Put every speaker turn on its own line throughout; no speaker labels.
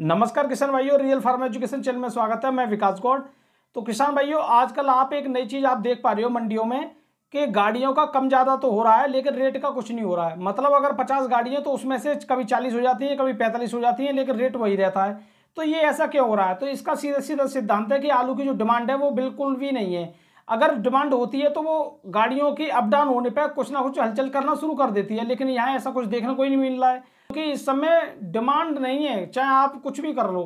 नमस्कार किसान भाइयों रियल फार्म एजुकेशन चैनल में स्वागत है मैं विकास गौड़ तो किसान भाइयों आजकल आप एक नई चीज़ आप देख पा रहे हो मंडियों में कि गाड़ियों का कम ज़्यादा तो हो रहा है लेकिन रेट का कुछ नहीं हो रहा है मतलब अगर पचास गाड़ियाँ तो उसमें से कभी चालीस हो जाती हैं कभी पैंतालीस हो जाती हैं लेकिन रेट वही रहता है तो ये ऐसा क्यों हो रहा है तो इसका सीधा सीधा सिद्धांत है कि आलू की जो डिमांड है वो बिल्कुल भी नहीं है अगर डिमांड होती है तो वो गाड़ियों की अप डाउन होने पर कुछ ना कुछ हलचल करना शुरू कर देती है लेकिन यहाँ ऐसा कुछ देखने को ही नहीं मिल रहा है क्योंकि इस समय डिमांड नहीं है चाहे आप कुछ भी कर लो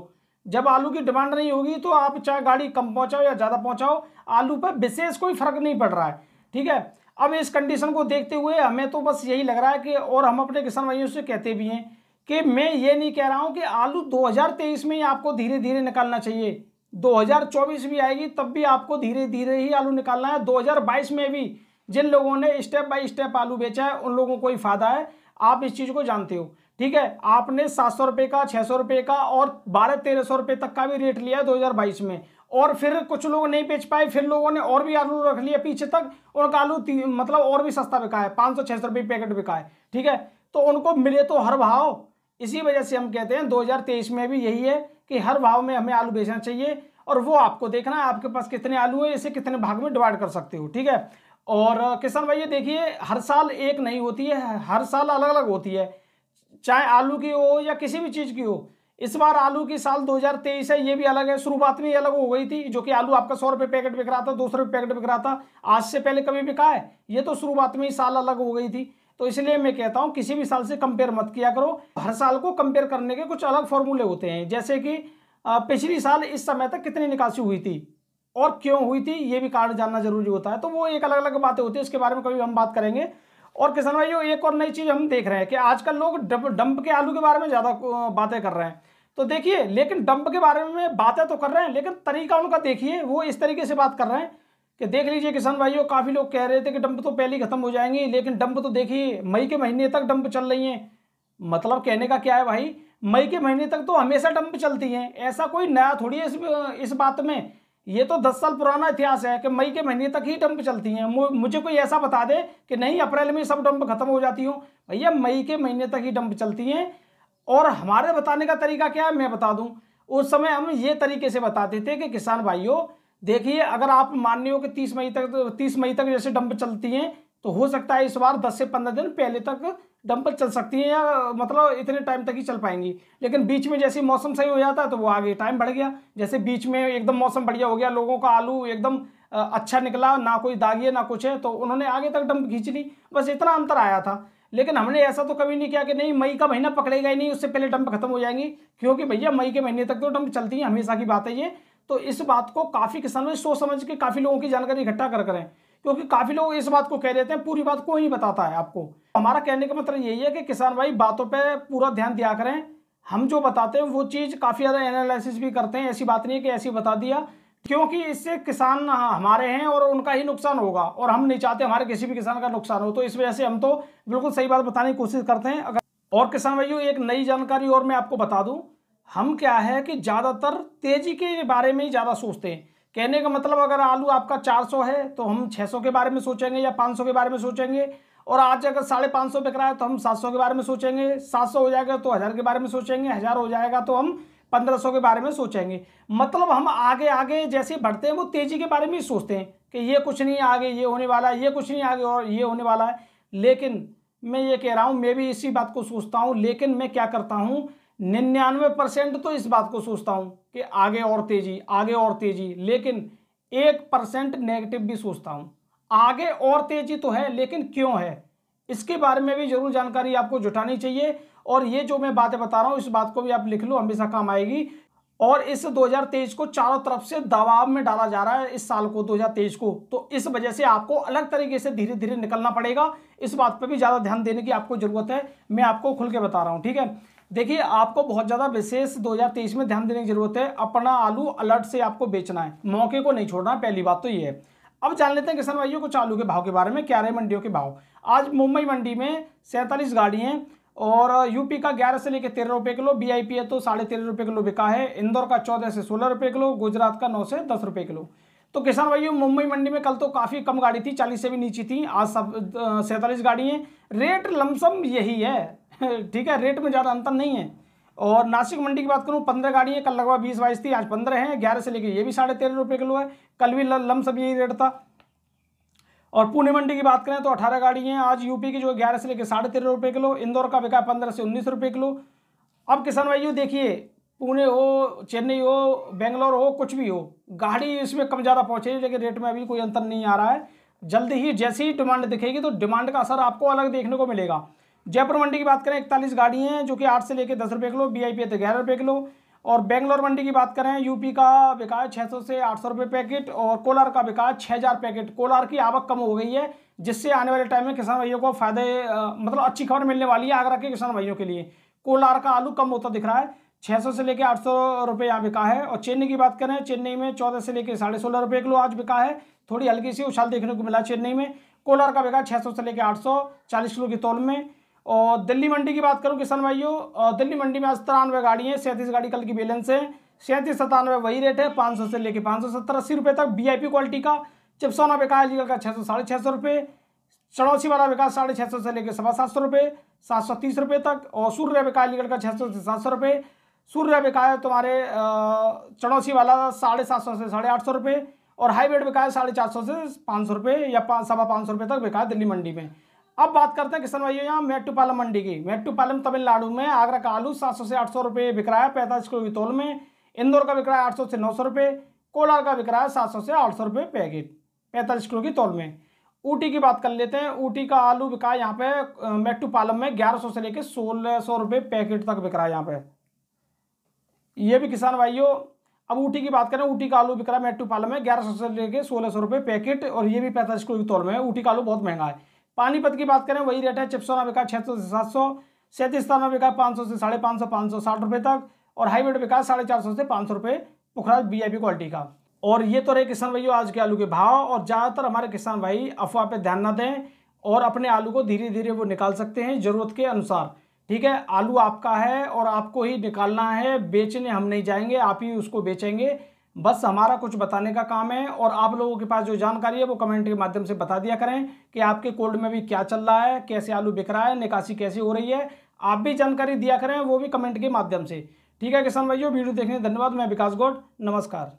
जब आलू की डिमांड नहीं होगी तो आप चाहे गाड़ी कम पहुंचाओ या ज़्यादा पहुंचाओ आलू पर विशेष कोई फर्क नहीं पड़ रहा है ठीक है अब इस कंडीशन को देखते हुए हमें तो बस यही लग रहा है कि और हम अपने किसान भाइयों से कहते भी हैं कि मैं ये नहीं कह रहा हूँ कि आलू 2023 में ही आपको धीरे धीरे निकालना चाहिए 2024 भी आएगी तब भी आपको धीरे धीरे ही आलू निकालना है 2022 में भी जिन लोगों ने स्टेप बाय स्टेप आलू बेचा है उन लोगों को ही फायदा है आप इस चीज़ को जानते हो ठीक है आपने सात सौ रुपए का छह सौ रुपये का और बारह तेरह सौ रुपए तक का भी रेट लिया है दो हज़ार बाईस में और फिर कुछ लोग नहीं बेच पाए फिर लोगों ने और भी आलू रख लिया पीछे तक उनका आलू मतलब और भी सस्ता बिका है पाँच सौ छह सौ रुपए पैकेट बिका है ठीक है तो उनको मिले तो हर भाव इसी वजह से हम कहते हैं तेईस में भी यही है कि हर भाव में हमें आलू बेचना चाहिए और वो आपको देखना है आपके पास कितने आलू है इसे कितने भाग में डिवाइड कर सकते हो ठीक है और किसान भाई ये देखिए हर साल एक नहीं होती है हर साल अलग अलग होती है चाहे आलू की हो या किसी भी चीज़ की हो इस बार आलू की साल 2023 है ये भी अलग है शुरुआत में अलग हो गई थी जो कि आलू आपका सौ रुपये पैकेट बिक रहा था दो सौ रुपये पैकेट बिक रहा था आज से पहले कभी बिका है ये तो शुरुआत में ही साल अलग हो गई थी तो इसलिए मैं कहता हूँ किसी भी साल से कंपेयर मत किया करो हर साल को कंपेयर करने के कुछ अलग फॉर्मूले होते हैं जैसे कि पिछली साल इस समय तक कितनी निकासी हुई थी और क्यों हुई थी ये भी कारण जानना जरूरी होता है तो वो एक अलग अलग बातें होती है इसके बारे में कभी हम बात करेंगे और किसान भाइयों एक और नई चीज़ हम देख रहे हैं कि आजकल लोग डंप के आलू के बारे में ज़्यादा बातें कर रहे हैं तो देखिए लेकिन डंप के बारे में बातें तो कर रहे हैं लेकिन तरीका उनका देखिए वो इस तरीके से बात कर रहे हैं कि देख लीजिए किसान भाइयों काफ़ी लोग कह रहे थे कि डंप तो पहले खत्म हो जाएंगी लेकिन डंप तो देखिए मई के महीने तक डंप चल रही है मतलब कहने का क्या है भाई मई के महीने तक तो हमेशा डंप चलती हैं ऐसा कोई नया थोड़ी है इस इस बात में ये तो दस साल पुराना इतिहास है कि मई के महीने तक ही डंप चलती हैं मुझे कोई ऐसा बता दे कि नहीं अप्रैल में सब डंप खत्म हो जाती हूँ भैया मई के महीने तक ही डंप चलती हैं और हमारे बताने का तरीका क्या है मैं बता दूं उस समय हम ये तरीके से बताते थे कि किसान भाइयों देखिए अगर आप मान रहे हो कि तीस मई तक तीस मई तक जैसे डंप चलती हैं तो हो सकता है इस बार दस से पंद्रह दिन पहले तक दम पर चल सकती हैं या मतलब इतने टाइम तक ही चल पाएंगी लेकिन बीच में जैसे मौसम सही हो जाता है तो वो आगे टाइम बढ़ गया जैसे बीच में एकदम मौसम बढ़िया हो गया लोगों का आलू एकदम अच्छा निकला ना कोई दागी है ना कुछ है तो उन्होंने आगे तक डंप खींच ली बस इतना अंतर आया था लेकिन हमने ऐसा तो कभी नहीं किया कि नहीं मई का महीना पकड़ेगा ही नहीं उससे पहले डंप खत्म हो जाएंगी क्योंकि भैया मई के महीने तक तो डंप चलती है हमेशा की बात है ये तो इस बात को काफ़ी किसानों ने सोच समझ के काफ़ी लोगों की जानकारी इकट्ठा कर करें क्योंकि काफ़ी लोग इस बात को कह देते हैं पूरी बात कोई नहीं बताता है आपको हमारा कहने का मतलब यही है कि किसान भाई बातों पर पूरा ध्यान दिया करें हम जो बताते हैं वो चीज़ काफ़ी ज़्यादा एनालिसिस भी करते हैं ऐसी बात नहीं है कि ऐसी बता दिया क्योंकि इससे किसान हाँ, हमारे हैं और उनका ही नुकसान होगा और हम नहीं चाहते हमारे किसी भी किसान का नुकसान हो तो इस वजह से हम तो बिल्कुल सही बात बताने की कोशिश करते हैं अगर और किसान भाइयों एक नई जानकारी और मैं आपको बता दूं हम क्या है कि ज़्यादातर तेज़ी के बारे में ही ज़्यादा सोचते हैं कहने का मतलब अगर आलू आपका 400 है तो हम 600 के बारे में सोचेंगे या 500 के बारे में सोचेंगे और आज अगर साढ़े पाँच सौ बिक रहा है तो हम 700 के बारे में सोचेंगे 700 हो जाएगा तो हज़ार के बारे में सोचेंगे हज़ार हो जाएगा तो हम 1500 के बारे में सोचेंगे मतलब हम आगे आगे जैसे बढ़ते हैं वो तेज़ी के बारे में ही सोचते हैं कि ये कुछ नहीं आगे ये होने वाला है ये कुछ नहीं आगे और ये होने वाला है लेकिन मैं ये कह रहा हूँ मैं भी इसी बात को सोचता हूँ लेकिन मैं क्या करता हूँ निन्यानवे परसेंट तो इस बात को सोचता हूं कि आगे और तेजी आगे और तेजी लेकिन एक परसेंट नेगेटिव भी सोचता हूं आगे और तेजी तो है लेकिन क्यों है इसके बारे में भी जरूर जानकारी आपको जुटानी चाहिए और ये जो मैं बातें बता रहा हूं इस बात को भी आप लिख लो हमेशा काम आएगी और इस 2023 को चारों तरफ से दबाव में डाला जा रहा है इस साल को 2023 को तो इस वजह से आपको अलग तरीके से धीरे धीरे निकलना पड़ेगा इस बात पर भी ज़्यादा ध्यान देने की आपको ज़रूरत है मैं आपको खुल के बता रहा हूं ठीक है देखिए आपको बहुत ज़्यादा विशेष 2023 में ध्यान देने की जरूरत है अपना आलू अलर्ट से आपको बेचना है मौके को नहीं छोड़ना पहली बात तो ये है अब जान लेते हैं किसान भाइयों कुछ आलू के भाव के बारे में क्या रहे मंडियों के भाव आज मुंबई मंडी में सैंतालीस गाड़ी है और यूपी का ग्यारह से लेकर तेरह रुपए किलो बी आई पी है तो साढ़े तेरह रुपए किलो बिका है इंदौर का चौदह से सोलह रुपए किलो गुजरात का नौ से दस रुपए किलो तो किसान भाइयों मुंबई मंडी में कल तो काफ़ी कम गाड़ी थी चालीस से भी नीचे थी आज सब सैंतालीस गाड़ी हैं रेट लमसम यही है ठीक है रेट में ज़्यादा अंतर नहीं है और नासिक मंडी की बात करूँ पंद्रह गाड़ियाँ कल लगभग बीस बाईस थी आज पंद्रह हैं ग्यारह से लेके ये भी साढ़े तेरह रुपये किलो है कल भी लमसम यही रेट था और पुणे मंडी की बात करें तो अठारह गाड़ी हैं आज यूपी की जो ग्यारह से लेकर साढ़े तेरह रुपये किलो इंदौर का बिका पंद्रह से उन्नीस रुपये किलो अब किसान भाइयों देखिए पुणे हो चेन्नई हो बेंगलोर हो कुछ भी हो गाड़ी इसमें कम ज़्यादा पहुँचेगी लेकिन रेट में अभी कोई अंतर नहीं आ रहा है जल्दी ही जैसी ही डिमांड दिखेगी तो डिमांड का असर आपको अलग देखने को मिलेगा जयपुर मंडी की बात करें इकतालीस गाड़ी हैं जो कि आठ से लेकर दस रुपये किलो बी आई पी है तो ग्यारह रुपये किलो और बेंगलोर मंडी की बात करें यूपी का बिकाय छः सौ से आठ सौ रुपये पैकेट और कोलार का बिकाय छः हज़ार पैकेट कोलार की आवक कम हो गई है जिससे आने वाले टाइम में किसान भाइयों को फायदे मतलब अच्छी खबर मिलने वाली है आगरा के किसान भाइयों के लिए कोलार का आलू कम होता दिख रहा है 600 से लेकर 800 रुपये यहाँ बिका है और चेन्नई की बात करें चेन्नई में 14 से लेकर साढ़े सोलह रुपये किलो आज बिका है थोड़ी हल्की सी उछाल देखने को मिला चेन्नई में कोलार का बिका 600 से लेकर 840 किलो की तोल में और दिल्ली मंडी की बात करूँ किसान भाइयों दिल्ली मंडी में आज तिरानवे गाड़ी है सैंतीस गाड़ी कल की बैलेंस है सैंतीस सतानवे वही रेट है पाँच सौ से लेकर पाँच सौ सत्तर अस्सी रुपये तक वी क्वालिटी का चिपसोना बिका है का छः सौ साढ़े छः सौ रुपये चौड़ोसी वाला बिका साढ़े छः सौ से लेकर सवा सात सौ रुपये सात सौ तीस रुपये तक और सूर्य बिका अलीगढ़ का छः सौ से सात सौ रुपये सूर्य बिका है तुम्हारे चड़ोसी वाला साढ़े सात सौ से साढ़े आठ सौ रुपये और हाईब्रिड बिका है साढ़े चार सौ से पाँच सौ रुपये या पाँच सवा पाँच सौ रुपये तक बिका है दिल्ली मंडी में अब बात करते हैं किसान भाइयों यहाँ मेट्टूपालम मंडी की मेट्टूपालम तमिलनाडु में आगरा का आलू सात सौ से आठ सौ रुपये बिक है पैंतालीस किलो की तोल में इंदौर का बिक है आठ सौ से नौ सौ रुपये कोलार का बिक है सात सौ से आठ सौ रुपये पैकेट पैंतालीस किलो की तोल में ऊटी की बात कर लेते हैं ऊटी का आलू बिका है यहाँ पे मेट्टूपालम में ग्यारह सौ से लेकर सोलह सौ रुपये पैकेट तक बिका है यहाँ पे ये भी किसान भाइयों अब ऊटी की बात करें ऊटी का आलू बिक्रा मेट्टू पालम में ग्यारह सौ से लेके सोलह सौ रुपये पैकेट और ये भी पैंतालीस किलो की तौल में है ऊटी का आलू बहुत महंगा है पानीपत की बात करें वही रेट है चिपसोना बिका छः सौ से सात सौ सैंतीसताना बिका पाँच सौ से साढ़े पाँच सौ पाँच सौ साठ रुपये तक और हाईवेड बिका साढ़े चार सौ से पाँच सौ रुपये पुखराज बी आई पी क्वालिटी का और ये तो रहे किसान भाइयों आज के आलू के भाव और ज़्यादातर हमारे किसान भाई अफवाह पर ध्यान ना दें और अपने आलू को धीरे धीरे वो निकाल सकते हैं ज़रूरत के अनुसार ठीक है आलू आपका है और आपको ही निकालना है बेचने हम नहीं जाएंगे आप ही उसको बेचेंगे बस हमारा कुछ बताने का काम है और आप लोगों के पास जो जानकारी है वो कमेंट के माध्यम से बता दिया करें कि आपके कोल्ड में भी क्या चल रहा है कैसे आलू बिक रहा है निकासी कैसे हो रही है आप भी जानकारी दिया करें वो भी कमेंट के माध्यम से ठीक है किसान भाइयों वीडियो देखने धन्यवाद मैं विकास गौड नमस्कार